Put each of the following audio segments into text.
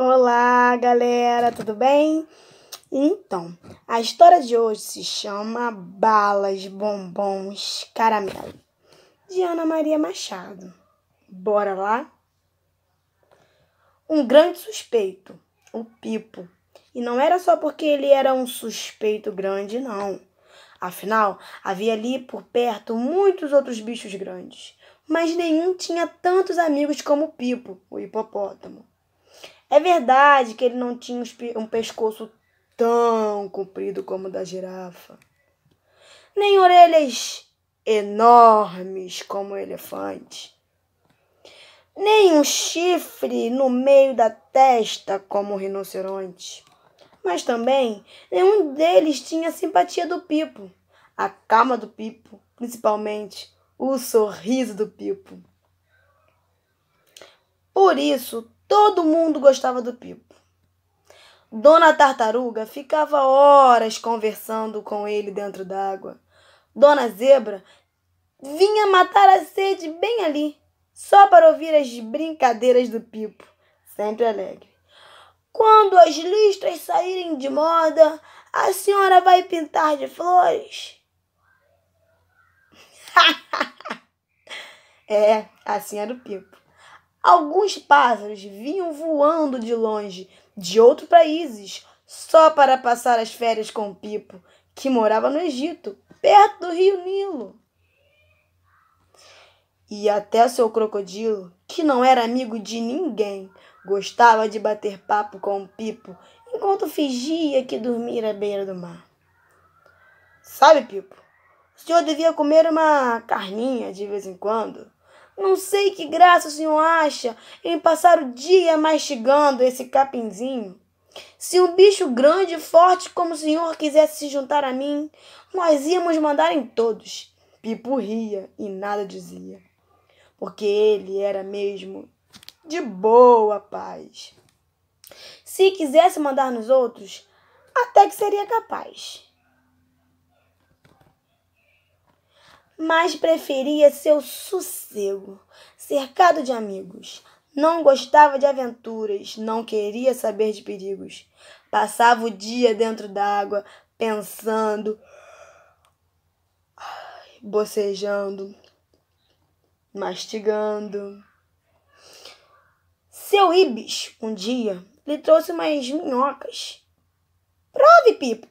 Olá, galera, tudo bem? Então, a história de hoje se chama Balas, Bombons, Caramelo, de Ana Maria Machado. Bora lá? Um grande suspeito, o Pipo. E não era só porque ele era um suspeito grande, não. Afinal, havia ali por perto muitos outros bichos grandes, mas nenhum tinha tantos amigos como o Pipo, o hipopótamo. É verdade que ele não tinha um pescoço tão comprido como o da girafa, nem orelhas enormes como o elefante, nem um chifre no meio da testa como o rinoceronte. Mas também nenhum deles tinha a simpatia do Pipo, a calma do Pipo, principalmente o sorriso do Pipo. Por isso, Todo mundo gostava do Pipo. Dona Tartaruga ficava horas conversando com ele dentro d'água. Dona Zebra vinha matar a sede bem ali, só para ouvir as brincadeiras do Pipo, sempre alegre. Quando as listras saírem de moda, a senhora vai pintar de flores. é, assim era o Pipo. Alguns pássaros vinham voando de longe, de outros países, só para passar as férias com Pipo, que morava no Egito, perto do rio Nilo. E até seu crocodilo, que não era amigo de ninguém, gostava de bater papo com Pipo enquanto fingia que dormia à beira do mar. Sabe, Pipo, o senhor devia comer uma carninha de vez em quando. Não sei que graça o senhor acha em passar o dia mastigando esse capinzinho. Se um bicho grande e forte como o senhor quisesse se juntar a mim, nós íamos mandar em todos. Pipo ria e nada dizia, porque ele era mesmo de boa paz. Se quisesse mandar nos outros, até que seria capaz. mas preferia seu sossego, cercado de amigos. Não gostava de aventuras, não queria saber de perigos. Passava o dia dentro d'água, pensando, bocejando, mastigando. Seu Ibis, um dia, lhe trouxe umas minhocas. Prove, Pipo!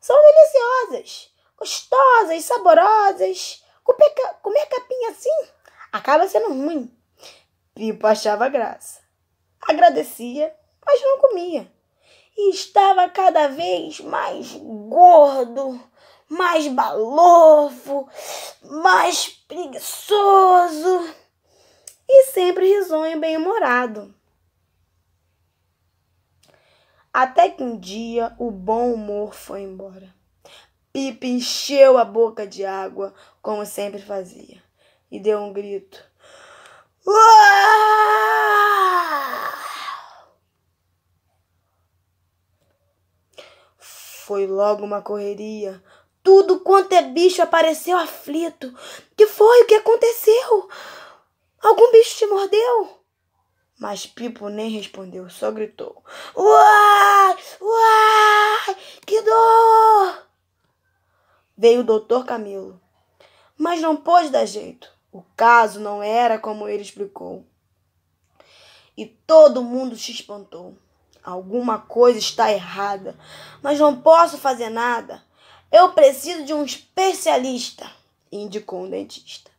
São deliciosas! gostosas, saborosas. Comer capim assim acaba sendo ruim. Pipo achava graça. Agradecia, mas não comia. E estava cada vez mais gordo, mais balofo, mais preguiçoso e sempre risonho e bem-humorado. Até que um dia o bom humor foi embora. Pipe encheu a boca de água, como sempre fazia, e deu um grito. Uau! Foi logo uma correria. Tudo quanto é bicho apareceu aflito. Que foi? O que aconteceu? Algum bicho te mordeu? Mas Pipo nem respondeu, só gritou. Uai! Uai! Que dor! veio o doutor Camilo. Mas não pôde dar jeito. O caso não era como ele explicou. E todo mundo se espantou. Alguma coisa está errada, mas não posso fazer nada. Eu preciso de um especialista, indicou o um dentista.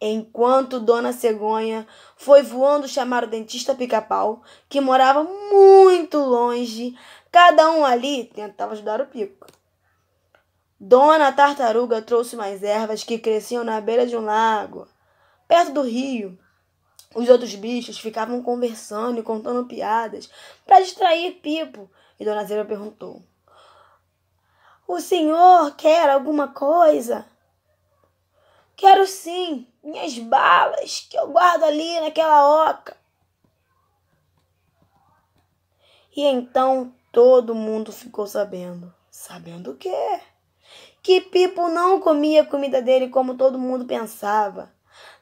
Enquanto Dona Cegonha foi voando chamar o dentista pica-pau, que morava muito longe, Cada um ali tentava ajudar o pico. Dona Tartaruga trouxe mais ervas que cresciam na beira de um lago, perto do rio. Os outros bichos ficavam conversando e contando piadas para distrair Pipo. E Dona Zeba perguntou: O senhor quer alguma coisa? Quero sim, minhas balas que eu guardo ali naquela oca. E então Todo mundo ficou sabendo. Sabendo o quê? Que Pipo não comia a comida dele como todo mundo pensava.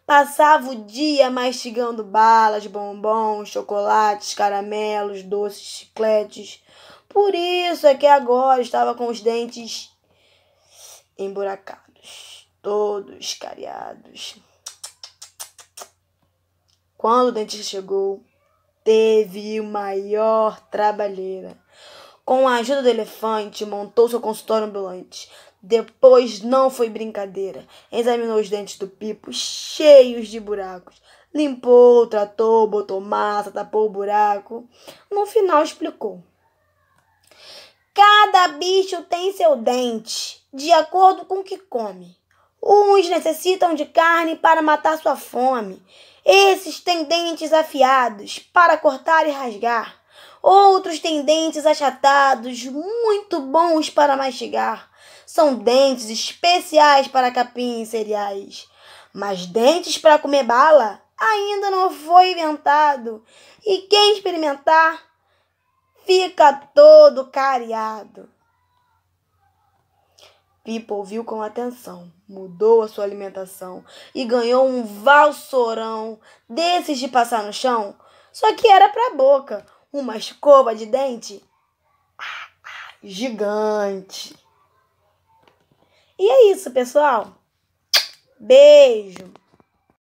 Passava o dia mastigando balas, bombons, chocolates, caramelos, doces, chicletes. Por isso é que agora estava com os dentes emburacados, todos cariados. Quando o dentista chegou, teve maior trabalheira. Com a ajuda do elefante, montou seu consultório ambulante. Depois não foi brincadeira. Examinou os dentes do Pipo, cheios de buracos. Limpou, tratou, botou massa, tapou o buraco. No final explicou. Cada bicho tem seu dente, de acordo com o que come. Uns necessitam de carne para matar sua fome. Esses têm dentes afiados para cortar e rasgar. Outros têm dentes achatados, muito bons para mastigar. São dentes especiais para capim e cereais. Mas dentes para comer bala ainda não foi inventado. E quem experimentar fica todo cariado. Pipa ouviu com atenção, mudou a sua alimentação e ganhou um valsorão desses de passar no chão, só que era para a boca, uma escova de dente ah, gigante. E é isso, pessoal. Beijo!